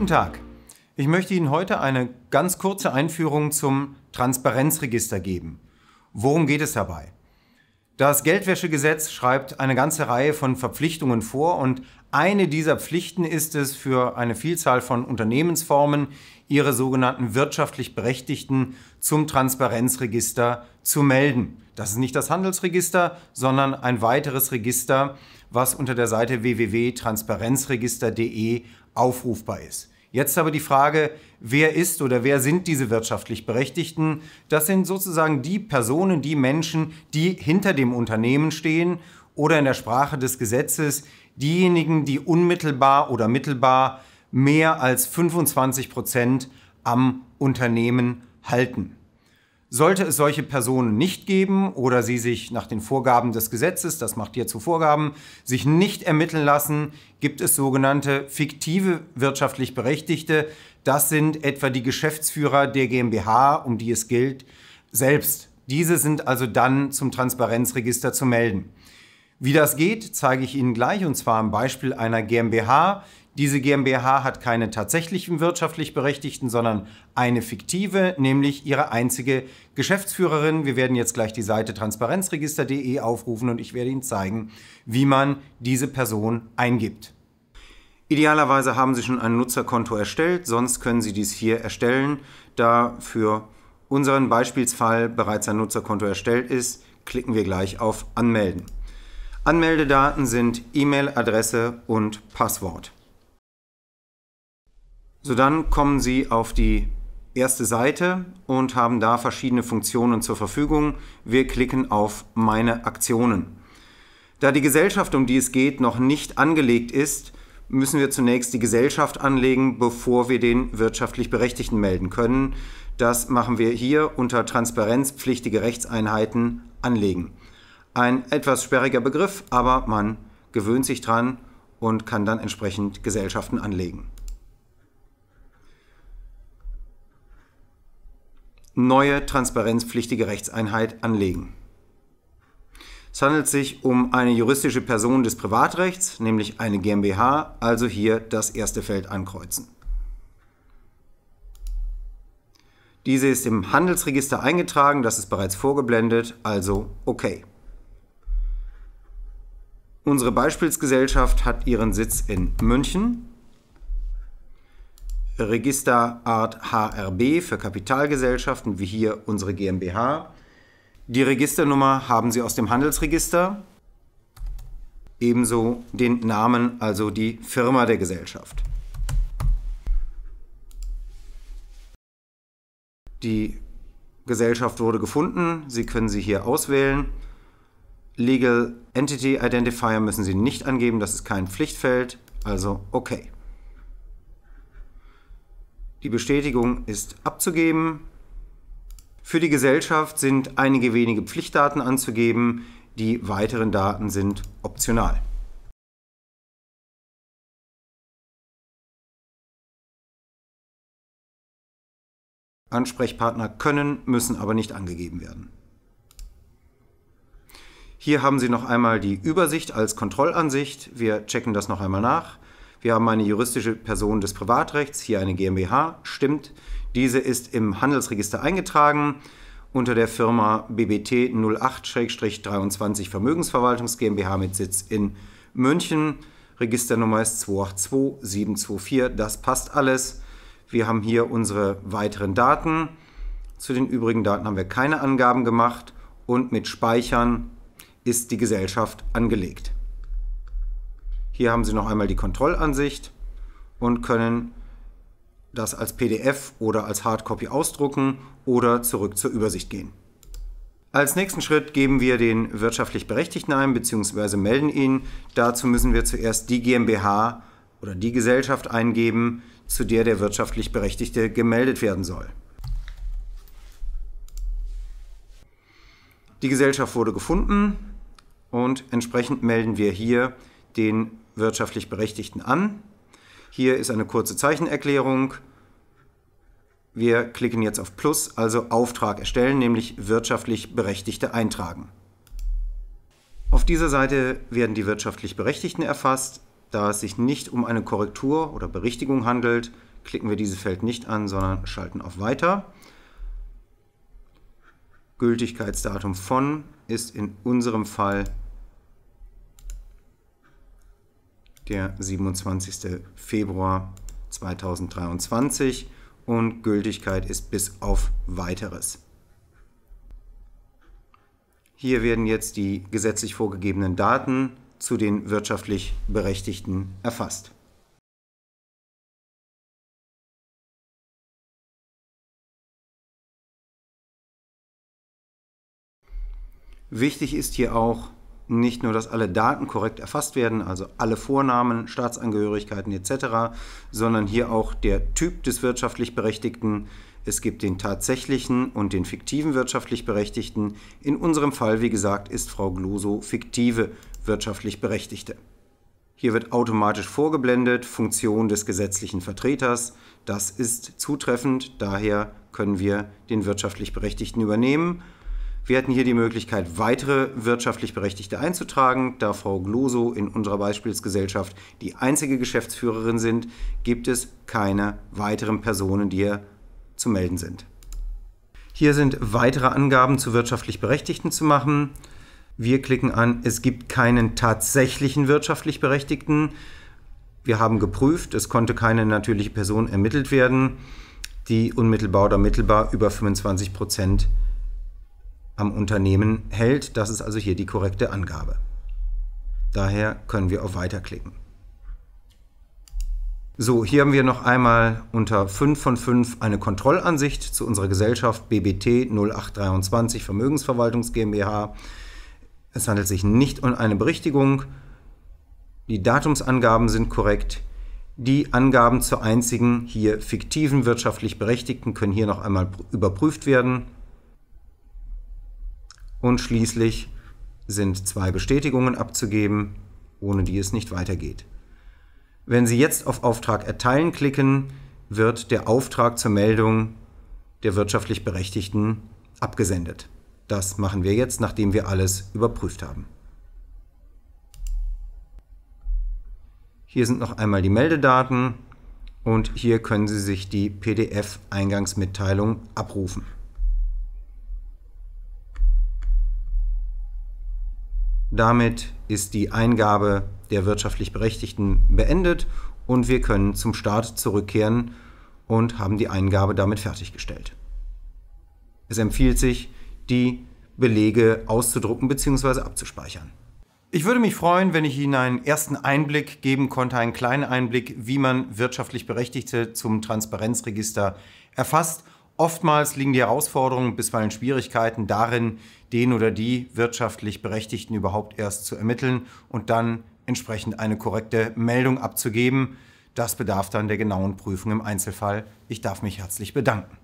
Guten Tag. Ich möchte Ihnen heute eine ganz kurze Einführung zum Transparenzregister geben. Worum geht es dabei? Das Geldwäschegesetz schreibt eine ganze Reihe von Verpflichtungen vor und eine dieser Pflichten ist es für eine Vielzahl von Unternehmensformen, ihre sogenannten wirtschaftlich Berechtigten zum Transparenzregister zu melden. Das ist nicht das Handelsregister, sondern ein weiteres Register, was unter der Seite www.transparenzregister.de aufrufbar ist. Jetzt aber die Frage, wer ist oder wer sind diese wirtschaftlich Berechtigten? Das sind sozusagen die Personen, die Menschen, die hinter dem Unternehmen stehen oder in der Sprache des Gesetzes diejenigen, die unmittelbar oder mittelbar mehr als 25 Prozent am Unternehmen halten. Sollte es solche Personen nicht geben oder sie sich nach den Vorgaben des Gesetzes, das macht ihr zu Vorgaben, sich nicht ermitteln lassen, gibt es sogenannte fiktive wirtschaftlich Berechtigte. Das sind etwa die Geschäftsführer der GmbH, um die es gilt, selbst. Diese sind also dann zum Transparenzregister zu melden. Wie das geht, zeige ich Ihnen gleich und zwar am Beispiel einer GmbH. Diese GmbH hat keine tatsächlichen wirtschaftlich Berechtigten, sondern eine fiktive, nämlich ihre einzige Geschäftsführerin. Wir werden jetzt gleich die Seite transparenzregister.de aufrufen und ich werde Ihnen zeigen, wie man diese Person eingibt. Idealerweise haben Sie schon ein Nutzerkonto erstellt, sonst können Sie dies hier erstellen. Da für unseren Beispielsfall bereits ein Nutzerkonto erstellt ist, klicken wir gleich auf Anmelden. Anmeldedaten sind E-Mail-Adresse und Passwort. So dann kommen Sie auf die erste Seite und haben da verschiedene Funktionen zur Verfügung. Wir klicken auf Meine Aktionen. Da die Gesellschaft, um die es geht, noch nicht angelegt ist, müssen wir zunächst die Gesellschaft anlegen, bevor wir den wirtschaftlich Berechtigten melden können. Das machen wir hier unter transparenzpflichtige Rechtseinheiten anlegen. Ein etwas sperriger Begriff, aber man gewöhnt sich dran und kann dann entsprechend Gesellschaften anlegen. Neue transparenzpflichtige Rechtseinheit anlegen. Es handelt sich um eine juristische Person des Privatrechts, nämlich eine GmbH, also hier das erste Feld ankreuzen. Diese ist im Handelsregister eingetragen, das ist bereits vorgeblendet, also okay. Unsere Beispielsgesellschaft hat ihren Sitz in München. Registerart HRB für Kapitalgesellschaften, wie hier unsere GmbH. Die Registernummer haben Sie aus dem Handelsregister. Ebenso den Namen, also die Firma der Gesellschaft. Die Gesellschaft wurde gefunden. Sie können sie hier auswählen. Legal Entity Identifier müssen Sie nicht angeben, das ist kein Pflichtfeld, also okay. Die Bestätigung ist abzugeben. Für die Gesellschaft sind einige wenige Pflichtdaten anzugeben, die weiteren Daten sind optional. Ansprechpartner können, müssen aber nicht angegeben werden. Hier haben Sie noch einmal die Übersicht als Kontrollansicht. Wir checken das noch einmal nach. Wir haben eine juristische Person des Privatrechts, hier eine GmbH, stimmt. Diese ist im Handelsregister eingetragen unter der Firma BBT 08-23 Vermögensverwaltungs GmbH mit Sitz in München. Registernummer ist 282724. Das passt alles. Wir haben hier unsere weiteren Daten. Zu den übrigen Daten haben wir keine Angaben gemacht und mit Speichern ist die Gesellschaft angelegt. Hier haben Sie noch einmal die Kontrollansicht und können das als PDF oder als Hardcopy ausdrucken oder zurück zur Übersicht gehen. Als nächsten Schritt geben wir den wirtschaftlich Berechtigten ein bzw. melden ihn. Dazu müssen wir zuerst die GmbH oder die Gesellschaft eingeben, zu der der wirtschaftlich Berechtigte gemeldet werden soll. Die Gesellschaft wurde gefunden und entsprechend melden wir hier den wirtschaftlich Berechtigten an. Hier ist eine kurze Zeichenerklärung. Wir klicken jetzt auf Plus, also Auftrag erstellen, nämlich wirtschaftlich Berechtigte eintragen. Auf dieser Seite werden die wirtschaftlich Berechtigten erfasst. Da es sich nicht um eine Korrektur oder Berichtigung handelt, klicken wir dieses Feld nicht an, sondern schalten auf Weiter. Gültigkeitsdatum von ist in unserem Fall der 27. Februar 2023 und Gültigkeit ist bis auf weiteres. Hier werden jetzt die gesetzlich vorgegebenen Daten zu den wirtschaftlich Berechtigten erfasst. Wichtig ist hier auch, nicht nur, dass alle Daten korrekt erfasst werden, also alle Vornamen, Staatsangehörigkeiten etc., sondern hier auch der Typ des wirtschaftlich Berechtigten. Es gibt den tatsächlichen und den fiktiven wirtschaftlich Berechtigten. In unserem Fall, wie gesagt, ist Frau Gloso fiktive wirtschaftlich Berechtigte. Hier wird automatisch vorgeblendet Funktion des gesetzlichen Vertreters. Das ist zutreffend, daher können wir den wirtschaftlich Berechtigten übernehmen wir hätten hier die Möglichkeit, weitere wirtschaftlich Berechtigte einzutragen. Da Frau Gloso in unserer Beispielsgesellschaft die einzige Geschäftsführerin sind, gibt es keine weiteren Personen, die hier zu melden sind. Hier sind weitere Angaben zu wirtschaftlich Berechtigten zu machen. Wir klicken an, es gibt keinen tatsächlichen wirtschaftlich Berechtigten. Wir haben geprüft, es konnte keine natürliche Person ermittelt werden, die unmittelbar oder mittelbar über 25 Prozent am Unternehmen hält. Das ist also hier die korrekte Angabe. Daher können wir auf Weiterklicken. So, hier haben wir noch einmal unter 5 von 5 eine Kontrollansicht zu unserer Gesellschaft BBT 0823 Vermögensverwaltungs GmbH. Es handelt sich nicht um eine Berichtigung. Die Datumsangaben sind korrekt. Die Angaben zur einzigen hier fiktiven wirtschaftlich Berechtigten können hier noch einmal überprüft werden. Und schließlich sind zwei Bestätigungen abzugeben, ohne die es nicht weitergeht. Wenn Sie jetzt auf Auftrag erteilen klicken, wird der Auftrag zur Meldung der wirtschaftlich Berechtigten abgesendet. Das machen wir jetzt, nachdem wir alles überprüft haben. Hier sind noch einmal die Meldedaten und hier können Sie sich die PDF-Eingangsmitteilung abrufen. Damit ist die Eingabe der wirtschaftlich Berechtigten beendet und wir können zum Start zurückkehren und haben die Eingabe damit fertiggestellt. Es empfiehlt sich, die Belege auszudrucken bzw. abzuspeichern. Ich würde mich freuen, wenn ich Ihnen einen ersten Einblick geben konnte, einen kleinen Einblick, wie man wirtschaftlich Berechtigte zum Transparenzregister erfasst Oftmals liegen die Herausforderungen, bisweilen Schwierigkeiten darin, den oder die wirtschaftlich Berechtigten überhaupt erst zu ermitteln und dann entsprechend eine korrekte Meldung abzugeben. Das bedarf dann der genauen Prüfung im Einzelfall. Ich darf mich herzlich bedanken.